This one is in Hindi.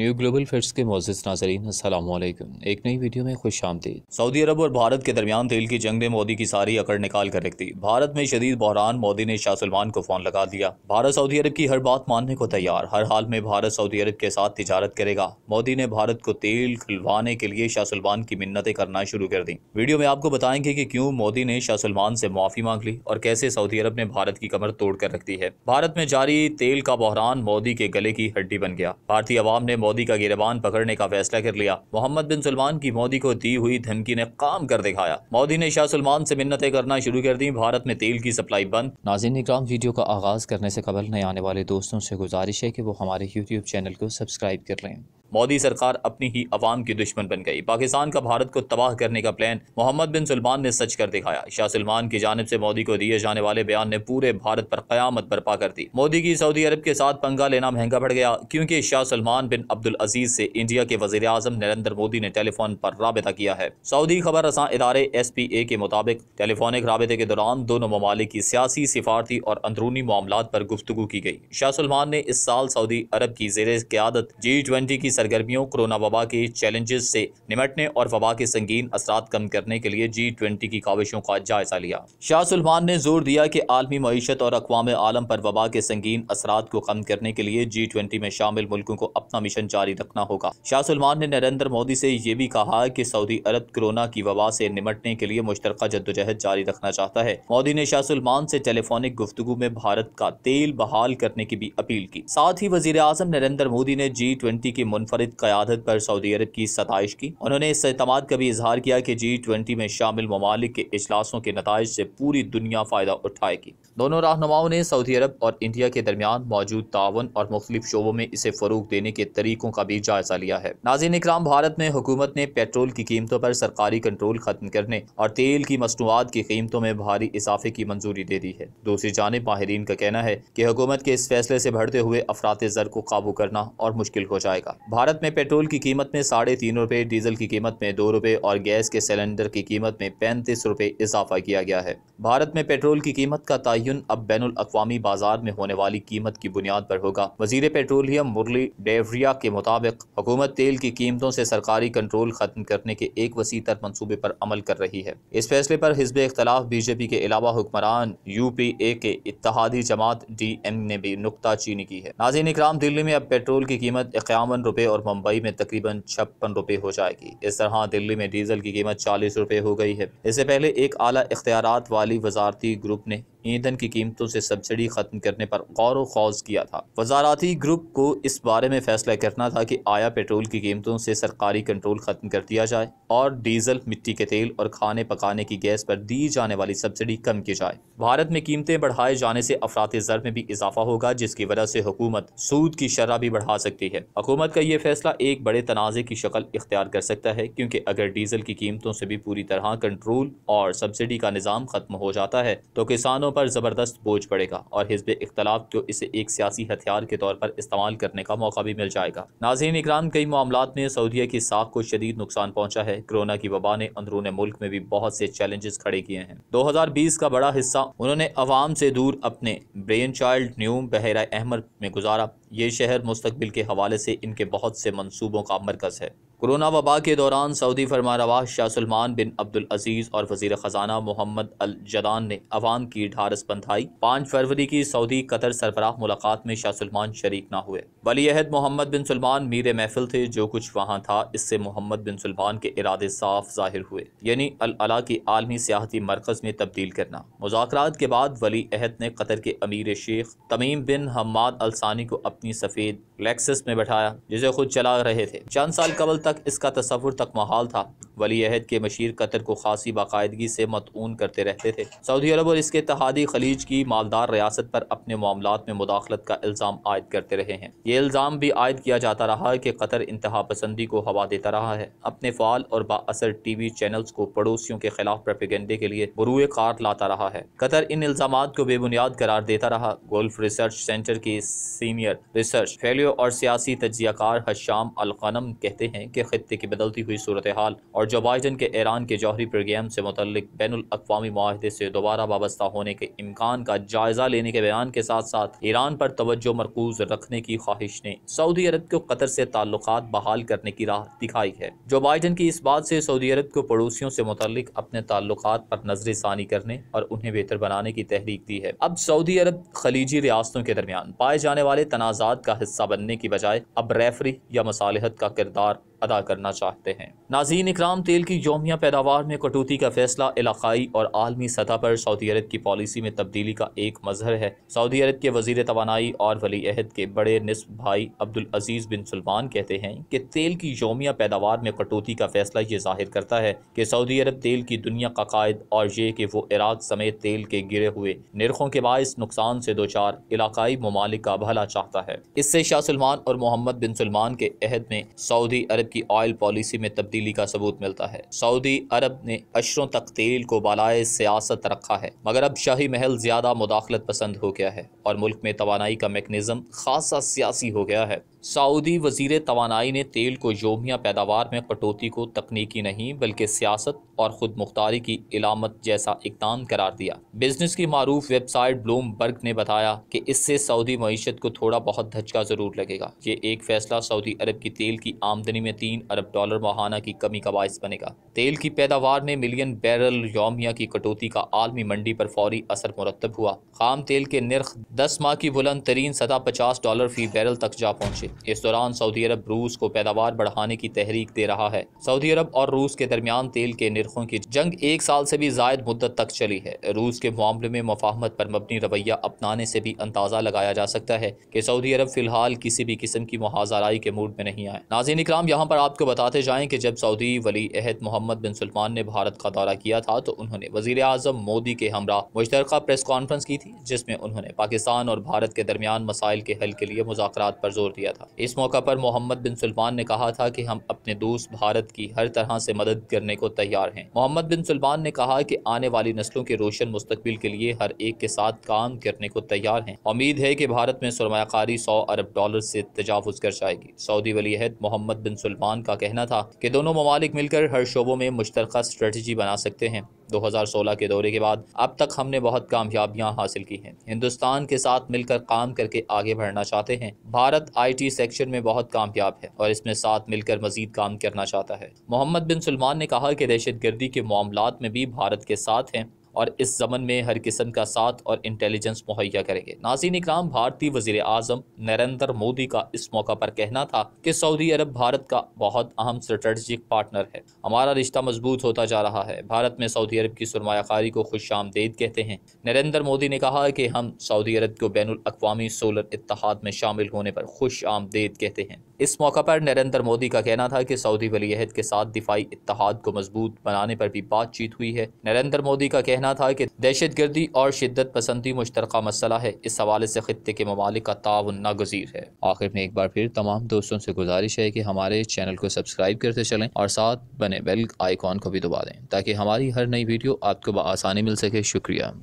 न्यू ग्लोबल फैक्ट्स के मोजिस नाजरीन असलम एक नई वीडियो में खुश थी सऊदी अरब और भारत के दरमियान तेल की जंग ने मोदी की सारी अकड़ निकाल कर रख दी भारत में शदीद बहरान मोदी ने शाह सलमान को फ़ोन लगा दिया भारत सऊदी अरब की हर बात मानने को तैयार हर हाल में भारत सऊदी अरब के साथ तजारत करेगा मोदी ने भारत को तेल खुलवाने के लिए शाह सलमान की मिन्नतें करना शुरू कर दी वीडियो में आपको बताएंगे की क्यूँ मोदी ने शाह सलमान से मुआफ़ी मांग ली और कैसे सऊदी अरब ने भारत की कमर तोड़ कर रख दी है भारत में जारी तेल का बहरान मोदी के गले की हड्डी बन गया भारतीय अवाम ने मोदी का गिरबान पकड़ने का फैसला कर लिया मोहम्मद बिन सलमान की मोदी को दी हुई धमकी ने काम कर दिखाया मोदी ने शाह सलमान से मिन्नतें करना शुरू कर दी भारत में तेल की सप्लाई बंद नाजिन इक्राम वीडियो का आगाज करने से कबल नए आने वाले दोस्तों से गुजारिश है कि वो हमारे यूट्यूब चैनल को सब्सक्राइब कर लें मोदी सरकार अपनी ही अवाम की दुश्मन बन गई पाकिस्तान का भारत को तबाह करने का प्लान मोहम्मद बिन सलमान ने सच कर दिखाया शाह सलमान की जानब से मोदी को दिए जाने वाले बयान ने पूरे भारत पर क्यामत बर्पा कर दी मोदी की सऊदी अरब के साथ पंगा लेना महंगा पड़ गया क्योंकि शाह सलमान बिन अब्दुल अजीज से इंडिया के वजीर अजम नरेंद्र मोदी ने टेलीफोन पर रबता किया है सऊदी खबर रसा इदारे एस पी ए के मुताबिक टेलीफोनिक रबे के दौरान दोनों ममालिक की सियासी सिफारती और अंदरूनी मामला पर गुफ्तु की गई शाह सलमान ने इस साल सऊदी अरब की जेर क्यादत जी ट्वेंटी की सरगर्मियों कोरोना वबा के चैलेंजेस से निमटने और वबा के संगीन असरा कम करने के लिए जी ट्वेंटी की काविशों का जायजा लिया शाह सलमान ने जोर दिया कि आलमी मीशत और अकवाम आलम पर वबा के संगीन असरा को कम करने के लिए जी ट्वेंटी में शामिल मुल्कों को अपना मिशन जारी रखना होगा शाह सलमान ने नरेंद्र मोदी से ये भी कहा कि सऊदी अरब कोरोना की वबा से निमटने के लिए मुश्तर जद्दोजहद जारी रखना चाहता है मोदी ने शाह सलमान से टेलीफोनिक गुफ्तु में भारत का तेल बहाल करने की भी अपील की साथ ही वजीर अजम नरेंद्र मोदी ने जी ट्वेंटी की मुनफरद क्यादत पर सऊदी अरब की सतश की उन्होंने इस एतम का भी इजहार किया कि जी ट्वेंटी में शामिल ममालिक के अजलासों के नतज से पूरी दुनिया फ़ायदा उठाएगी दोनों रहनुमाओं ने सऊदी अरब और इंडिया के दरमियान मौजूद तावन और मुख्तलिफ शोबों में इसे फ़रूग देने के तरीके तरीकों का भी जायजा लिया है नाजिन इकराम भारत में हुकूमत ने पेट्रोल की कीमतों पर सरकारी कंट्रोल खत्म करने और तेल की मसनूआत की कीमतों में भारी इजाफे की मंजूरी दे दी है दूसरी जानब माहरीन का कहना है की हुकूमत के इस फैसले से बढ़ते हुए अफरात जर को काबू करना और मुश्किल हो जाएगा भारत में पेट्रोल की कीमत में साढ़े तीन रूपए डीजल की कीमत में दो रुपए और गैस के सिलेंडर की कीमत में पैंतीस रुपए इजाफा किया गया है भारत में पेट्रोल की कीमत का तयन अब बैन अवी बाजार में होने वाली कीमत की बुनियाद पर होगा वजीर पेट्रोलियम मुरली डेवरिया के के मुताबिक हुकूमत तेल की कीमतों से सरकारी कंट्रोल खत्म करने के एक वसी तर मनसूबे पर अमल कर रही है इस फैसले पर हिजब इख्तलाफ बीजेपी के अलावा हुक्मरान यू पी ए के इतिहादी जमात डी एम ने भी नुकता चीनी की है नाजीन इक्राम दिल्ली में अब पेट्रोल की कीमत इक्यावन रुपये और मुंबई में तकरीबन छप्पन रुपये हो जाएगी इस तरह दिल्ली में डीजल की कीमत चालीस रुपये हो गई है इससे पहले एक आला इख्तियार वाली वजारती ग्रुप ने ईंधन की कीमतों से सब्सिडी ख़त्म करने पर गौर वौज किया था वजारती ग्रुप को इस बारे में फैसला करना था कि आया पेट्रोल की कीमतों से सरकारी कंट्रोल ख़त्म कर दिया जाए और डीजल मिट्टी के तेल और खाने पकाने की गैस पर दी जाने वाली सब्सिडी कम की जाए भारत में कीमतें बढ़ाए जाने से अफरात ज़र में भी इजाफा होगा जिसकी वजह से हुकूमत सूद की शरह भी बढ़ा सकती है हुकूमत का ये फैसला एक बड़े तनाज़े की शक्ल इख्तियार कर सकता है क्योंकि अगर डीजल की कीमतों से भी पूरी तरह कंट्रोल और सब्सिडी का निज़ाम ख़त्म हो जाता है तो किसानों दोनों पर ज़बरदस्त बोझ पड़ेगा और हिजब इख्तलाफ को इसे एक सियासी हथियार के तौर पर इस्तेमाल करने का मौका भी मिल जाएगा नाजीन इकराम कई मामला में सऊदीया की साख को शदीद नुकसान पहुँचा है कोरोना की वबा ने अंदरून मुल्क में भी बहुत से चैलेंजेस खड़े किए हैं दो हजार बीस का बड़ा हिस्सा उन्होंने अवाम से दूर अपने ब्रेन चाइल्ड न्यू बहरा अहमद में गुजारा ये शहर मुस्तबिल के हवाले से इनके बहुत से मनसूबों का मरकज़ है कोरोना वबा के दौरान सऊदी फरमानवा Shah Salman bin Abdul Aziz और वजीर ख़जाना मोहम्मद अल जदान ने अवाम की ढारस बंधाई पाँच फरवरी की सऊदी कतर सरबराह मुलाकात में शाह सलमान शरीक ना हुए वली अहद मोहम्मद बिन सलमान मीर महफिल थे जो कुछ वहाँ था इससे मोहम्मद बिन सलमान के इरादे साफ जाहिर हुए यानी अला की आलमी सियाती मरकज़ में तब्दील करना मुजाकर के बाद वली अहद ने कतर के अमीर शेख तमीम बिन हमाद अलसानी को अपनी सफ़ेद लेक्सस में बैठाया जिसे खुद चला रहे थे चंद साल कबल तक इसका तस्वुर तक माहौल था वली अहद के मशीर कतर को खासी बाकायदगी से मतून करते रहते थे सऊदी अरब और इसके तहादी खलीज की मालदार रियासत पर अपने मामला में मुदाखलत का इल्ज़ाम आयद करते रहे हैं ये इल्ज़ाम भी आयद किया जाता रहा है कि कतर इंतहा पसंदी को हवा देता रहा है अपने फाल और बासर टी वी चैनल्स को पड़ोसियों के खिलाफ प्रपिगेंडे के लिए बुरुए कार लाता रहा है कतर इन इल्ज़ाम को बेबुनियाद करार देता रहा गोल्फ रिसर्च सेंटर की सीनियर रिसर्च फेलियो और सियासी कार हशाम अलकनम कहते हैं कि खत्े की बदलती हुई सूरत हाल और जो बाइडन के ईरान के जौहरी प्रोग्राम से मतलब बैन अवी माहदे से दोबारा वाबस्ता होने के इम्कान का जायजा लेने के बयान के साथ साथ ईरान पर तोज्जो मरकूज रखने की ख्वाहिश ने सऊदी अरब को कतर से ताल्लुक बहाल करने की राह दिखाई है जो बाइडन की इस बात से सऊदी अरब को पड़ोसियों से मुतल अपने ताल्लुक पर नजर षानी करने और उन्हें बेहतर बनाने की तहरीक दी है अब सऊदी अरब खलीजी रियासतों के दरमियान पाए जाने वाले तनाजात का हिस्सा बनने की बजाय अब रेफरी या मसालहत का किरदार अदा करना चाहते हैं नाजीन इकराम तेल की योमिया पैदावार में कटौती का फैसला इलाकई और आलमी सतह पर सऊदी अरब की पॉलिसी में तब्दीली का एक मजहर है सऊदी अरब के वजीर तोानाई और वली अहद के बड़े नस्ब भाई अब्दुल अजीज बिन सलमान कहते हैं कि तेल की योमिया पैदावार में कटौती का फैसला ये जाहिर करता है कि सऊदी अरब तेल की दुनिया का कायद और ये कि वो इराक समेत तेल के गिरे हुए निरखों के बायस नुकसान से दो चार इलाकई ममालिक का भला चाहता है इससे शाह सलमान और मोहम्मद बिन सलमान के अहद में सऊदी अरब अरब की ऑयल पॉलिसी में तब्दीली का सबूत मिलता है सऊदी अरब ने अशरों तक तेल को बालाए सियासत रखा है मगर अब शाही महल ज्यादा मुदाखलत पसंद हो गया है और मुल्क में तोानाई का मेकनिज़म खासा सियासी हो गया है सऊदी वजीर तोानाई ने तेल को योमिया पैदावार में कटौती को तकनीकी नहीं बल्कि सियासत और ख़ुद मुख्तारी की इलामत जैसा इकदाम करार दिया बिजनेस की मरूफ वेबसाइट ब्लूमबर्ग ने बताया कि इससे सऊदी मीशत को थोड़ा बहुत धचका ज़रूर लगेगा ये एक फैसला सऊदी अरब की तेल की आमदनी में तीन अरब डॉलर माहाना की कमी का बायस बनेगा तेल की पैदावार में मिलियन बैरल योमिया की कटौती का आलमी मंडी पर फौरी असर मुरतब हुआ खाम तेल के निर्ख दस माह की बुलंद तरीन सतह पचास डॉलर फी बैरल तक जा पहुंचे इस दौरान सऊदी अरब रूस को पैदावार बढ़ाने की तहरीक दे रहा है सऊदी अरब और रूस के दरमियान तेल के निर्ख फिरकों की जंग एक साल से भी जायद मुद्दत तक चली है रूस के मामले में मफाहमत पर मबनी रवैया अपनाने से भी अंदाजा लगाया जा सकता है कि सऊदी अरब फिलहाल किसी भी किस्म की मुहाजराई के मूड में नहीं आए नाजीन इक्राम यहाँ पर आपको बताते जाए कि जब सऊदी वली अहद मोहम्मद बिन सलमान ने भारत का दौरा किया था तो उन्होंने वजीर अजम मोदी के हमरा मुश्तर प्रेस कॉन्फ्रेंस की थी जिसमें उन्होंने पाकिस्तान और भारत के दरमियान मसाइल के हल के लिए मुजाकर पर जोर दिया था इस मौका पर मोहम्मद बिन सलमान ने कहा था कि हम अपने दोस्त भारत की हर तरह से मदद करने को तैयार है हैं मोहम्मद बिन सलमान ने कहा कि आने वाली नस्लों के रोशन मुस्तबिल के लिए हर एक के साथ काम करने को तैयार हैं उम्मीद है कि भारत में सरमाकारी सौ अरब डॉलर से तजावज कर जाएगी सऊदी वलीहद मोहम्मद बिन सलमान का कहना था कि दोनों ममालिक मिलकर हर शोबों में मुश्तरक स्ट्रेटजी बना सकते हैं 2016 के दौरे के बाद अब तक हमने बहुत कामयाबियां हासिल की हैं हिंदुस्तान के साथ मिलकर काम करके आगे बढ़ना चाहते हैं भारत आईटी सेक्शन में बहुत कामयाब है और इसमें साथ मिलकर मजीद काम करना चाहता है मोहम्मद बिन सलमान ने कहा कि दहशत गर्दी के मामला में भी भारत के साथ हैं और इस जमन में हर किस्म का साथ और इंटेलिजेंस मुहैया करेंगे नाजीन इकराम भारतीय वजीर अजम नरेंद्र मोदी का इस मौका पर कहना था कि सऊदी अरब भारत का बहुत अहम स्ट्रेटजिक पार्टनर है हमारा रिश्ता मजबूत होता जा रहा है भारत में सऊदी अरब की सरमाकारी को खुश आमदेद कहते हैं नरेंद्र मोदी ने कहा कि हम सऊदी अरब को बैन अवी सोलर इतिहाद में शामिल होने पर खुश आमदेद कहते हैं इस मौका पर नरेंद्र मोदी का कहना था कि सऊदी वलीहद के साथ दिफाई इतिहाद को मजबूत बनाने पर भी बातचीत हुई है नरेंद्र मोदी का कहना था कि दहशत गर्दी और शिद्दत पसंदी मुश्तर मसला है इस हवाले से खत्े के ममालिक का ताउन नागजीर है आखिर में एक बार फिर तमाम दोस्तों से गुजारिश है कि हमारे चैनल को सब्सक्राइब करते चलें और साथ बने बेल आइकॉन को भी दबा दें ताकि हमारी हर नई वीडियो आपको बसानी मिल सके शुक्रिया